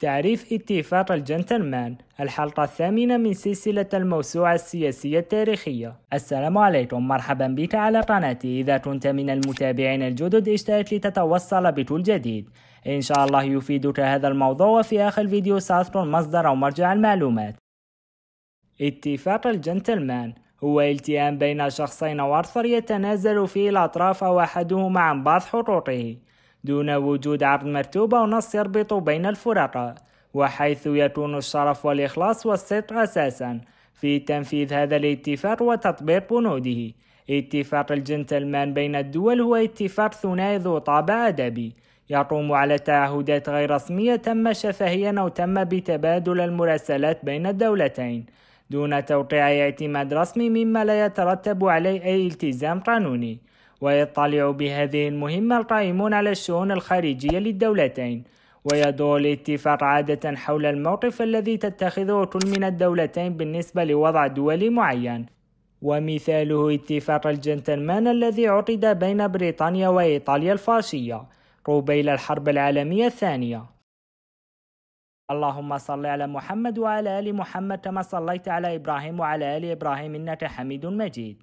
تعريف اتفاق الجنتلمان الحلقة الثامنة من سلسلة الموسوعة السياسية التاريخية السلام عليكم مرحبا بك على قناتي إذا كنت من المتابعين الجدد اشترك لتتوصل بكل جديد إن شاء الله يفيدك هذا الموضوع وفي آخر الفيديو سأذكر مصدر أو مرجع المعلومات اتفاق الجنتلمان هو التئام بين شخصين وارثر يتنازل فيه الأطراف أو أحدهما عن بعض حقوقه دون وجود عرض مرتوبة نص يربط بين الفرقاء وحيث يكون الشرف والإخلاص والصدق أساسا في تنفيذ هذا الاتفاق وتطبيق بنوده اتفاق الجنتلمان بين الدول هو اتفاق ثنائي ذو طابع أدبي يقوم على تعهدات غير رسمية تم شفهيا أو تم بتبادل المراسلات بين الدولتين دون توقيع اعتماد رسمي مما لا يترتب عليه أي التزام قانوني ويطلع بهذه المهمة القائمون على الشؤون الخارجية للدولتين ويدور الاتفاق عادة حول الموقف الذي تتخذه كل من الدولتين بالنسبة لوضع دولي معين ومثاله اتفاق الجنتلمان الذي عقد بين بريطانيا وإيطاليا الفاشية قبيل الحرب العالمية الثانية اللهم صل على محمد وعلى آل محمد كما صليت على إبراهيم وعلى آل إبراهيم إنك حميد مجيد